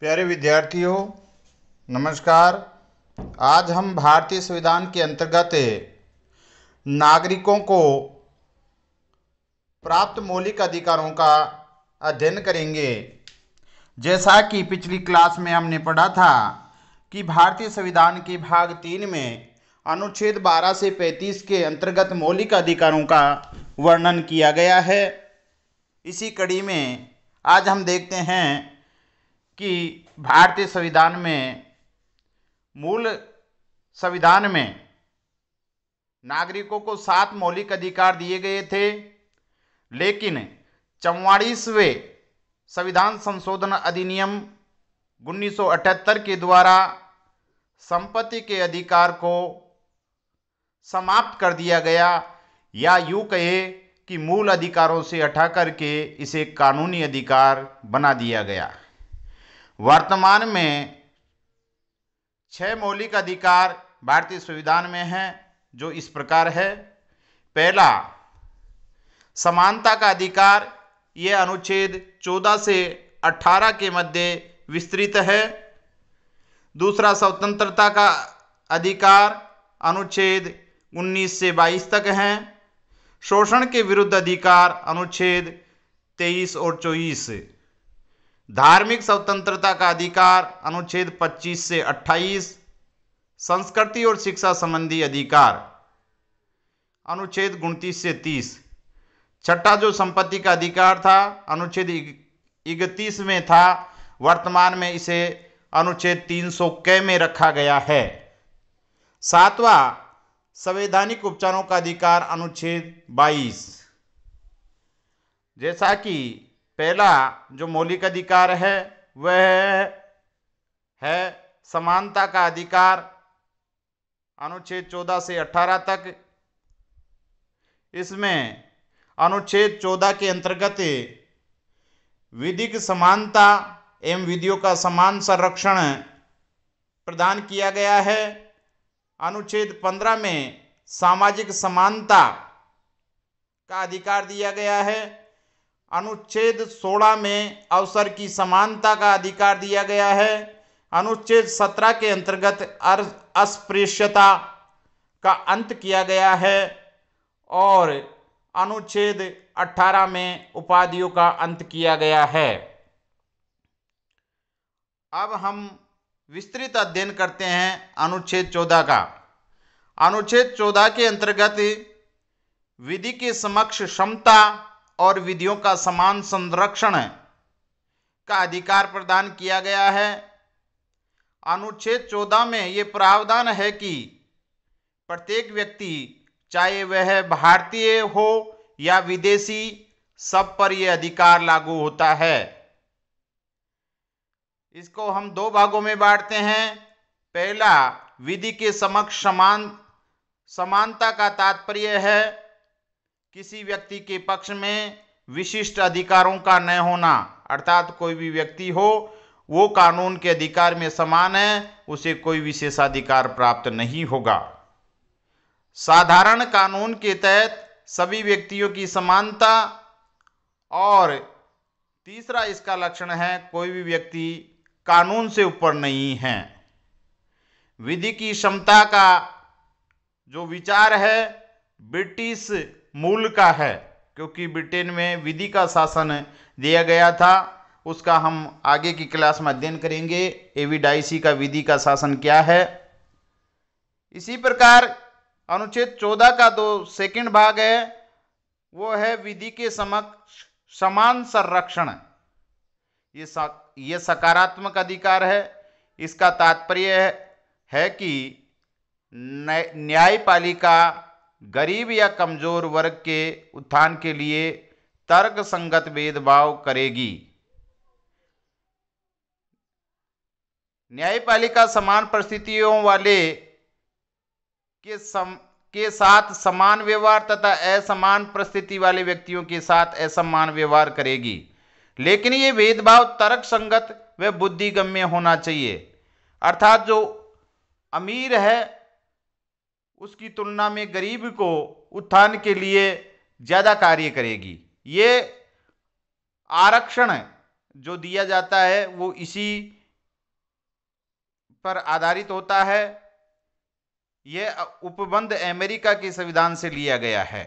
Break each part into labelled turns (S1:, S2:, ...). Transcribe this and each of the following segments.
S1: प्यारे विद्यार्थियों नमस्कार आज हम भारतीय संविधान के अंतर्गत नागरिकों को प्राप्त मौलिक अधिकारों का अध्ययन करेंगे जैसा कि पिछली क्लास में हमने पढ़ा था कि भारतीय संविधान के भाग तीन में अनुच्छेद 12 से 35 के अंतर्गत मौलिक अधिकारों का वर्णन किया गया है इसी कड़ी में आज हम देखते हैं कि भारतीय संविधान में मूल संविधान में नागरिकों को सात मौलिक अधिकार दिए गए थे लेकिन चौवालीसवें संविधान संशोधन अधिनियम 1978 के द्वारा संपत्ति के अधिकार को समाप्त कर दिया गया या यूँ कहे कि मूल अधिकारों से हटा करके इसे कानूनी अधिकार बना दिया गया वर्तमान में छह मौलिक अधिकार भारतीय संविधान में हैं जो इस प्रकार है पहला समानता का अधिकार ये अनुच्छेद 14 से 18 के मध्य विस्तृत है दूसरा स्वतंत्रता का अधिकार अनुच्छेद 19 से 22 तक हैं शोषण के विरुद्ध अधिकार अनुच्छेद 23 और धार्मिक स्वतंत्रता का अधिकार अनुच्छेद 25 से 28 संस्कृति और शिक्षा संबंधी अधिकार अनुच्छेद उनतीस से 30 छठा जो संपत्ति का अधिकार था अनुच्छेद इकतीस में था वर्तमान में इसे अनुच्छेद 300 के में रखा गया है सातवां संवैधानिक उपचारों का अधिकार अनुच्छेद 22 जैसा कि पहला जो मौलिक अधिकार है वह है समानता का अधिकार अनुच्छेद 14 से 18 तक इसमें अनुच्छेद 14 के अंतर्गत विधिक समानता एवं विधियों का समान संरक्षण प्रदान किया गया है अनुच्छेद 15 में सामाजिक समानता का अधिकार दिया गया है अनुच्छेद 16 में अवसर की समानता का अधिकार दिया गया है अनुच्छेद 17 के अंतर्गत अस्पृश्यता का अंत किया गया है और अनुच्छेद 18 में उपाधियों का अंत किया गया है अब हम विस्तृत अध्ययन करते हैं अनुच्छेद 14 का अनुच्छेद 14 के अंतर्गत विधि के समक्ष क्षमता और विधियों का समान संरक्षण का अधिकार प्रदान किया गया है अनुच्छेद चौदह में ये प्रावधान है कि प्रत्येक व्यक्ति चाहे वह भारतीय हो या विदेशी सब पर यह अधिकार लागू होता है इसको हम दो भागों में बांटते हैं पहला विधि के समक्ष समान समानता का तात्पर्य है किसी व्यक्ति के पक्ष में विशिष्ट अधिकारों का न होना अर्थात कोई भी व्यक्ति हो वो कानून के अधिकार में समान है उसे कोई विशेषाधिकार प्राप्त नहीं होगा साधारण कानून के तहत सभी व्यक्तियों की समानता और तीसरा इसका लक्षण है कोई भी व्यक्ति कानून से ऊपर नहीं है विधि की क्षमता का जो विचार है ब्रिटिश मूल का है क्योंकि ब्रिटेन में विधि का शासन दिया गया था उसका हम आगे की क्लास में अध्ययन करेंगे एविडाइसी का विधि का शासन क्या है इसी प्रकार अनुच्छेद चौदह का दो सेकंड भाग है वो है विधि के समक्ष समान संरक्षण ये सा, ये सकारात्मक अधिकार है इसका तात्पर्य है, है कि न्यायपालिका गरीब या कमज़ोर वर्ग के उत्थान के लिए तर्क संगत भेदभाव करेगी न्यायपालिका समान परिस्थितियों वाले के सम के साथ समान व्यवहार तथा असमान परिस्थिति वाले व्यक्तियों के साथ असमान व्यवहार करेगी लेकिन ये भेदभाव तर्क संगत व बुद्धिगम्य होना चाहिए अर्थात जो अमीर है उसकी तुलना में गरीब को उत्थान के लिए ज़्यादा कार्य करेगी ये आरक्षण जो दिया जाता है वो इसी पर आधारित होता है यह उपबंध अमेरिका के संविधान से लिया गया है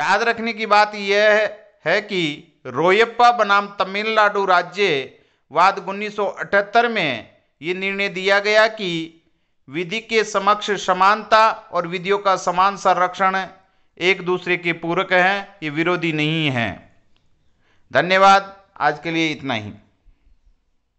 S1: याद रखने की बात यह है कि रोयप्पा बनाम तमिलनाडु राज्य वाद 1978 में ये निर्णय दिया गया कि विधि के समक्ष समानता और विधियों का समान संरक्षण एक दूसरे के पूरक हैं ये विरोधी नहीं हैं धन्यवाद आज के लिए इतना ही